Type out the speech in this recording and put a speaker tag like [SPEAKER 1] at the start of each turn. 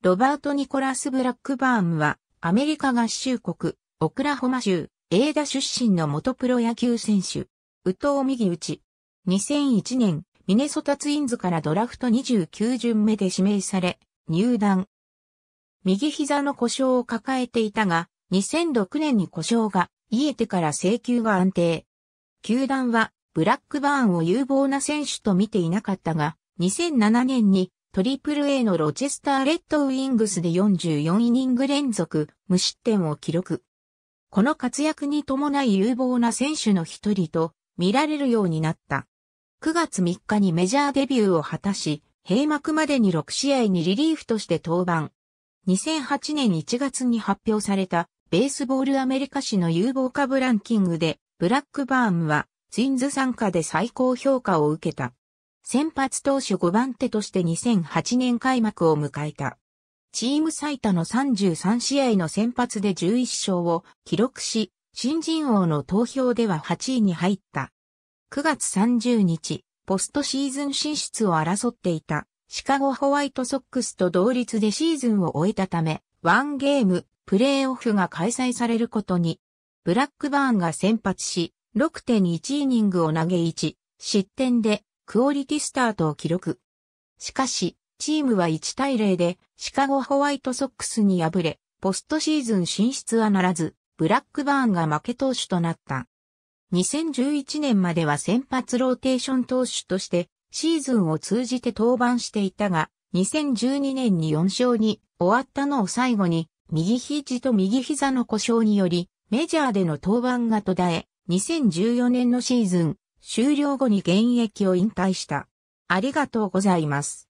[SPEAKER 1] ロバート・ニコラス・ブラックバーンは、アメリカ合衆国、オクラホマ州、エーダ出身の元プロ野球選手、宇藤右打ち。2001年、ミネソタツインズからドラフト29巡目で指名され、入団。右膝の故障を抱えていたが、2006年に故障が、癒えてから請求が安定。球団は、ブラックバーンを有望な選手と見ていなかったが、2007年にトリプル A のロチェスターレッドウィングスで44イニング連続無失点を記録。この活躍に伴い有望な選手の一人と見られるようになった。9月3日にメジャーデビューを果たし、閉幕までに6試合にリリーフとして登板。2008年1月に発表されたベースボールアメリカ史の有望株ランキングでブラックバーンはツインズ参加で最高評価を受けた。先発投手5番手として2008年開幕を迎えた。チーム最多の33試合の先発で11勝を記録し、新人王の投票では8位に入った。9月30日、ポストシーズン進出を争っていたシカゴホワイトソックスと同率でシーズンを終えたため、ワンゲーム、プレーオフが開催されることに、ブラックバーンが先発し、6.1イニングを投げ1、失点でクオリティスタートを記録。しかし、チームは1対0でシカゴホワイトソックスに敗れ、ポストシーズン進出はならず、ブラックバーンが負け投手となった。2011年までは先発ローテーション投手としてシーズンを通じて登板していたが、2012年に4勝に終わったのを最後に、右肘と右膝の故障により、メジャーでの登板が途絶え、2014年のシーズン、終了後に現役を引退した。ありがとうございます。